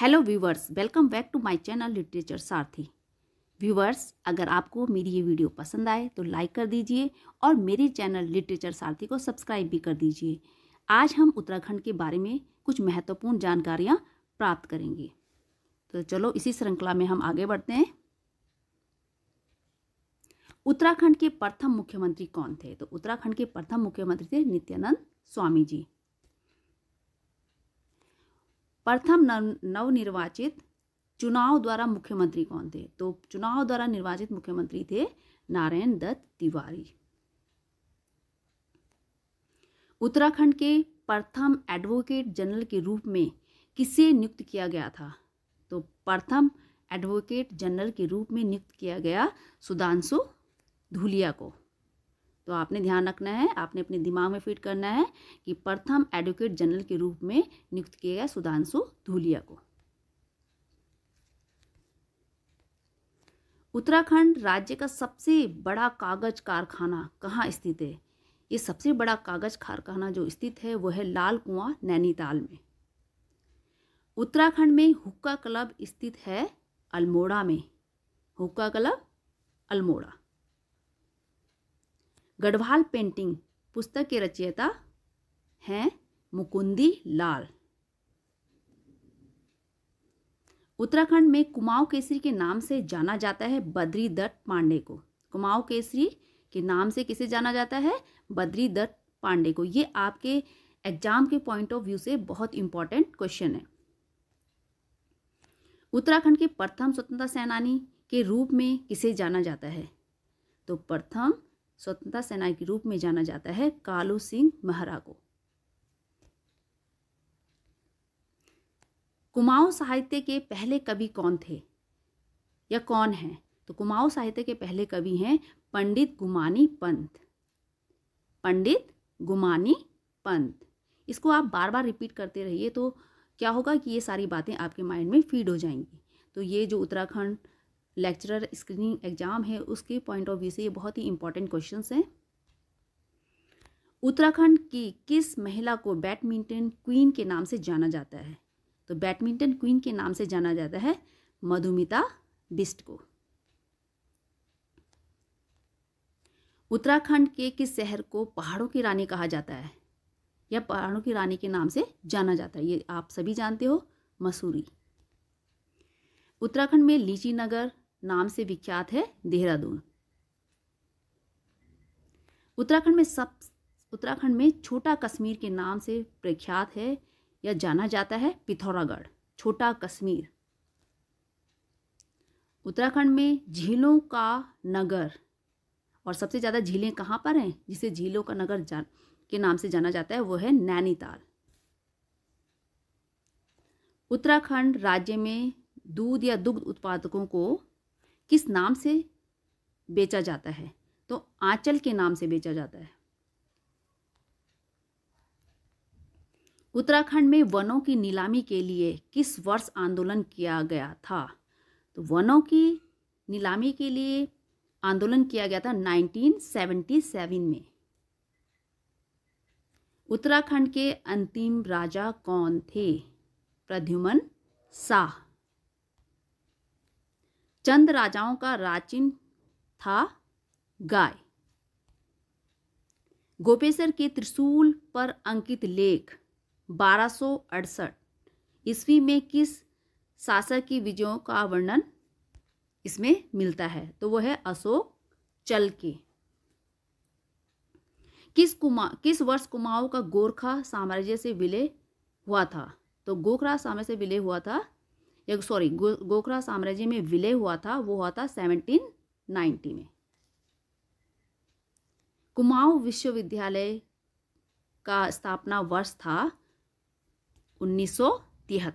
hello viewers welcome back to my channel literature Sarathi viewers अगर आपको मेरी ये वीडियो पसंद आए तो लाइक कर दीजिए और मेरे चैनल लिटरेचर सारथी को सब्सक्राइब भी कर दीजिए आज हम उत्तराखंड के बारे में कुछ महत्वपूर्ण जानकारियाँ प्राप्त करेंगे तो चलो इसी श्रृंखला में हम आगे बढ़ते हैं उत्तराखंड के प्रथम मुख्यमंत्री कौन थे तो उत्तराखंड के प्रथम मुख्यमंत्री थे नित्यानंद स्वामी जी प्रथम नवनिर्वाचित चुनाव द्वारा मुख्यमंत्री कौन थे तो चुनाव द्वारा निर्वाचित मुख्यमंत्री थे नारायण दत्त तिवारी उत्तराखंड के प्रथम एडवोकेट जनरल के रूप में किसे नियुक्त किया गया था तो प्रथम एडवोकेट जनरल के रूप में नियुक्त किया गया सुधांशु धुलिया को तो आपने ध्यान रखना है आपने अपने दिमाग में फिट करना है कि प्रथम एडवोकेट जनरल के रूप में नियुक्त किया गया सुधांशु धूलिया को उत्तराखंड राज्य का सबसे बड़ा कागज कारखाना कहाँ स्थित है ये सबसे बड़ा कागज कारखाना जो स्थित है वह है लाल कुआं नैनीताल में उत्तराखंड में हुक्का क्लब स्थित है अल्मोड़ा में हुक्का क्लब अल्मोड़ा गढ़वाल पेंटिंग पुस्तक के रचयिता हैं मुकुंदी लाल उत्तराखंड में कुमाऊं केसरी के नाम से जाना जाता है बद्री दत्त पांडे को कुमाऊं केसरी के नाम से किसे जाना जाता है बद्री दत्त पांडे को ये आपके एग्जाम के पॉइंट ऑफ व्यू से बहुत इंपॉर्टेंट क्वेश्चन है उत्तराखंड के प्रथम स्वतंत्रता सेनानी के रूप में किसे जाना जाता है तो प्रथम स्वतंत्रता सेना के रूप में जाना जाता है कालू सिंह महरा को कुमाऊं साहित्य के पहले कवि कौन थे या कौन है तो कुमाऊं साहित्य के पहले कवि हैं पंडित गुमानी पंत पंडित गुमानी पंत इसको आप बार बार रिपीट करते रहिए तो क्या होगा कि ये सारी बातें आपके माइंड में फीड हो जाएंगी तो ये जो उत्तराखंड लेक्चरर स्क्रीनिंग एग्जाम है उसके पॉइंट ऑफ व्यू से ये बहुत ही इंपॉर्टेंट क्वेश्चन हैं उत्तराखंड की किस महिला को बैडमिंटन क्वीन के नाम से जाना जाता है तो बैडमिंटन क्वीन के नाम से जाना जाता है मधुमिता बिस्ट को उत्तराखंड के किस शहर को पहाड़ों की रानी कहा जाता है या पहाड़ों की रानी के नाम से जाना जाता है ये आप सभी जानते हो मसूरी उत्तराखंड में लीची नगर नाम से विख्यात है देहरादून उत्तराखंड में सब उत्तराखंड में छोटा कश्मीर के नाम से प्रख्यात है या जाना जाता है पिथौरागढ़ छोटा कश्मीर उत्तराखंड में झीलों का नगर और सबसे ज़्यादा झीलें कहाँ पर हैं जिसे झीलों का नगर जान के नाम से जाना जाता है वो है नैनीताल उत्तराखंड राज्य में दूध या दुग्ध उत्पादकों को किस नाम से बेचा जाता है तो आंचल के नाम से बेचा जाता है उत्तराखंड में वनों की नीलामी के लिए किस वर्ष आंदोलन किया गया था तो वनों की नीलामी के लिए आंदोलन किया गया था 1977 में उत्तराखंड के अंतिम राजा कौन थे प्रद्युमन शाह चंद राजाओं का राचिन था गाय गोपेश्वर के त्रिशूल पर अंकित लेख बारह ईस्वी में किस शासक की विजयों का वर्णन इसमें मिलता है तो वह है अशोक चल के किस कुमा किस वर्ष कुमाऊं का गोरखा साम्राज्य से विलय हुआ था तो गोखरा साम्राज्य से विलय हुआ था या सॉरी गो, गोखरा साम्राज्य में विलय हुआ था वो हुआ था सेवनटीन नाइन्टी में कुमाऊं विश्वविद्यालय का स्थापना वर्ष था 1973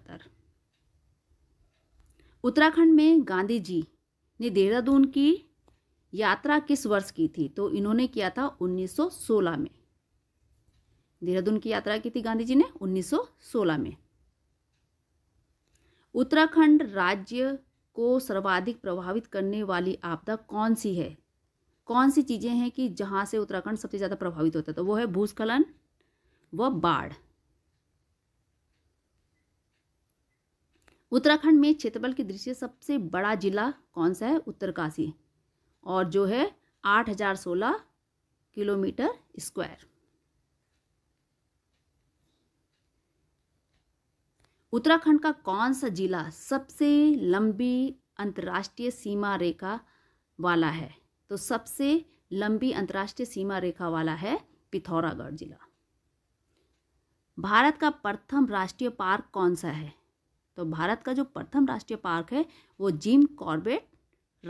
उत्तराखंड में गांधी जी ने देहरादून की यात्रा किस वर्ष की थी तो इन्होंने किया था 1916 में देहरादून की यात्रा की थी गांधी जी ने 1916 में उत्तराखंड राज्य को सर्वाधिक प्रभावित करने वाली आपदा कौन सी है कौन सी चीज़ें हैं कि जहाँ से उत्तराखंड सबसे ज़्यादा प्रभावित होता है तो वो है भूस्खलन व बाढ़ उत्तराखंड में क्षेत्रफल की दृष्टि से सबसे बड़ा जिला कौन सा है उत्तरकाशी और जो है आठ हजार सोलह किलोमीटर स्क्वायर उत्तराखंड का कौन सा जिला सबसे लंबी अंतर्राष्ट्रीय सीमा रेखा वाला है तो सबसे लंबी अंतर्राष्ट्रीय सीमा रेखा वाला है पिथौरागढ़ जिला भारत का प्रथम राष्ट्रीय पार्क कौन सा है तो भारत का जो प्रथम राष्ट्रीय पार्क है वो जिम कॉर्बेट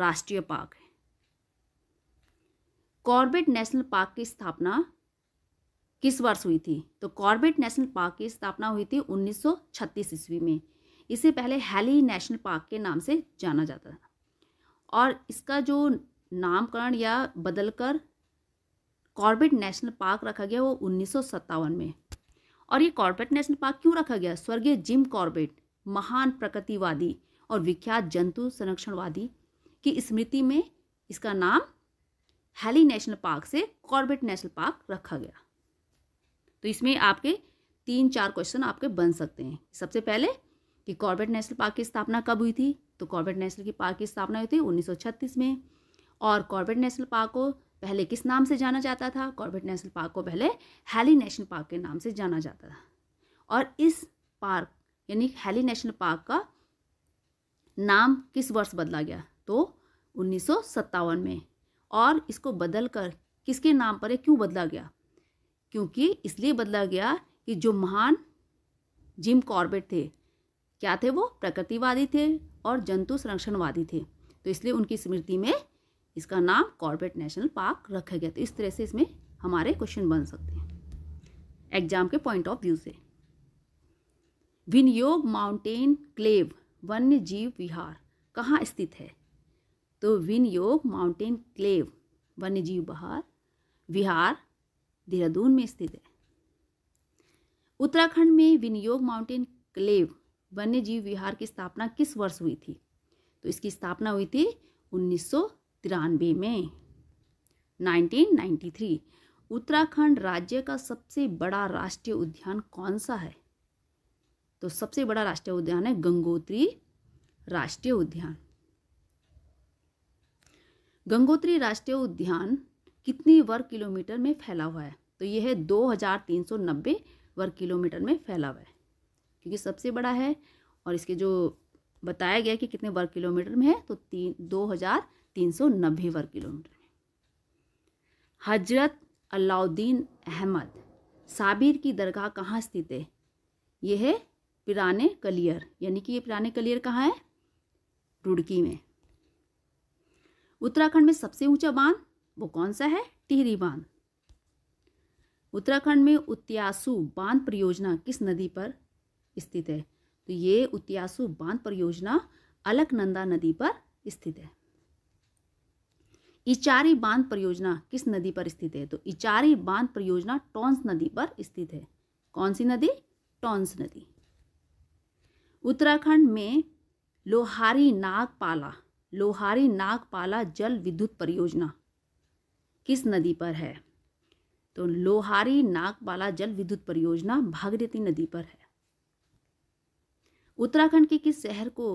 राष्ट्रीय पार्क है कॉर्बेट नेशनल पार्क की स्थापना किस वर्ष हुई थी तो कॉर्बेट नेशनल पार्क की स्थापना हुई थी 1936 ईस्वी में इसे पहले हैली नेशनल पार्क के नाम से जाना जाता था और इसका जो नामकरण या बदलकर कॉर्बेट नेशनल पार्क रखा गया वो उन्नीस में और ये कॉर्बेट नेशनल पार्क क्यों रखा गया स्वर्गीय जिम कॉर्बेट महान प्रकृतिवादी और विख्यात जंतु संरक्षणवादी की स्मृति में इसका नाम हैली नेशनल पार्क से कॉर्बेट नेशनल पार्क रखा गया तो इसमें आपके तीन चार क्वेश्चन आपके बन सकते हैं सबसे पहले कि कॉर्बेट नेशनल पार्क की स्थापना कब हुई थी तो कॉर्बेट नेशनल की पार्क की स्थापना हुई थी 1936 में और कॉर्बेट नेशनल पार्क को पहले किस नाम से जाना जाता था कॉर्बेट नेशनल पार्क को पहले हैली नेशनल पार्क के नाम से जाना जाता था और इस पार्क यानी हैली नेशनल पार्क का नाम किस वर्ष बदला गया तो उन्नीस में और इसको बदल कर किसके नाम पर क्यों बदला गया क्योंकि इसलिए बदला गया कि जो महान जिम कॉर्बेट थे क्या थे वो प्रकृतिवादी थे और जंतु संरक्षणवादी थे तो इसलिए उनकी स्मृति में इसका नाम कॉर्बेट नेशनल पार्क रखा गया तो इस तरह से इसमें हमारे क्वेश्चन बन सकते हैं एग्जाम के पॉइंट ऑफ व्यू से विनियोग माउंटेन क्लेव वन्य जीव विहार कहाँ स्थित है तो विनियोग माउंटेन क्लेव वन्य जीव बहार विहार देहरादून में स्थित है उत्तराखंड में विनियोग माउंटेन क्लेव वन्य जीव विहार की स्थापना किस वर्ष हुई थी तो इसकी स्थापना हुई थी उन्नीस में 1993 उत्तराखंड राज्य का सबसे बड़ा राष्ट्रीय उद्यान कौन सा है तो सबसे बड़ा राष्ट्रीय उद्यान है गंगोत्री राष्ट्रीय उद्यान गंगोत्री राष्ट्रीय उद्यान कितनी वर्ग किलोमीटर में फैला हुआ है तो यह है दो हज़ार तीन सौ नब्बे वर्ग किलोमीटर में फैला हुआ है क्योंकि सबसे बड़ा है और इसके जो बताया गया कि कितने वर्ग किलोमीटर में है तो तीन दो हज़ार तीन सौ नब्बे वर्ग किलोमीटर में हजरत अलाउद्दीन अहमद साबिर की दरगाह कहाँ स्थित है यह है पिराने कलियर यानी कि ये पिराने कलियर कहाँ है रुड़की में उत्तराखंड में सबसे ऊंचा बांध वो कौन सा है टिहरी बांध उत्तराखंड में उत्यासु बांध परियोजना किस नदी पर स्थित है तो ये उत्यासु बांध परियोजना अलकनंदा नदी पर स्थित है इचारी बांध परियोजना किस नदी पर स्थित है तो इचारी बांध परियोजना टोंस नदी पर स्थित है कौन सी नदी टोंस नदी उत्तराखंड में लोहारी नागपाला लोहारी नागपाला जल विद्युत परियोजना किस नदी पर है तो लोहारी नागपाला जल विद्युत परियोजना भागीरथी नदी पर है उत्तराखंड के किस शहर को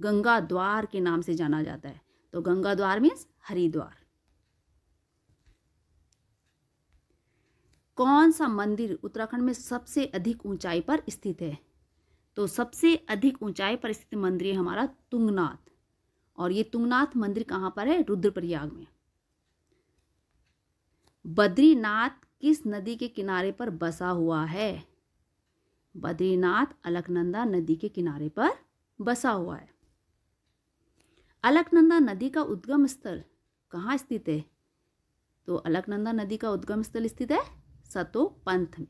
गंगा द्वार के नाम से जाना जाता है तो गंगा द्वार मीन्स हरिद्वार कौन सा मंदिर उत्तराखंड में सबसे अधिक ऊंचाई पर स्थित है तो सबसे अधिक ऊंचाई पर स्थित मंदिर है हमारा तुंगनाथ और ये तुंगनाथ मंदिर कहाँ पर है रुद्रप्रयाग में बद्रीनाथ किस नदी के किनारे पर बसा हुआ है बद्रीनाथ अलकनंदा नदी के किनारे पर बसा हुआ है अलकनंदा नदी का उद्गम स्थल कहाँ स्थित है तो अलकनंदा नदी का उद्गम स्थल स्थित है सतो पंथ में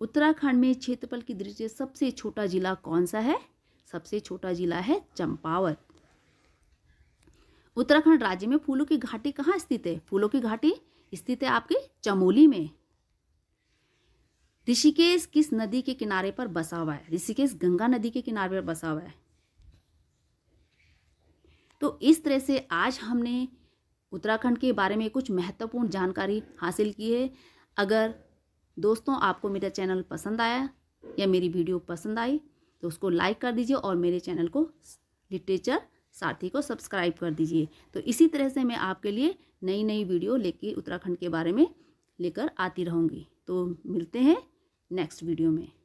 उत्तराखंड में क्षेत्रफल की दृष्टि सबसे छोटा जिला कौन सा है सबसे छोटा जिला है चंपावत उत्तराखंड राज्य में फूलों की घाटी कहाँ स्थित है फूलों की घाटी स्थित है आपकी चमोली में ऋषिकेश किस नदी के किनारे पर बसा हुआ है ऋषिकेश गंगा नदी के किनारे पर बसा हुआ है तो इस तरह से आज हमने उत्तराखंड के बारे में कुछ महत्वपूर्ण जानकारी हासिल की है अगर दोस्तों आपको मेरा चैनल पसंद आया या मेरी वीडियो पसंद आई तो उसको लाइक कर दीजिए और मेरे चैनल को लिटरेचर साथी को सब्सक्राइब कर दीजिए तो इसी तरह से मैं आपके लिए नई नई वीडियो लेके उत्तराखंड के बारे में लेकर आती रहूँगी तो मिलते हैं नेक्स्ट वीडियो में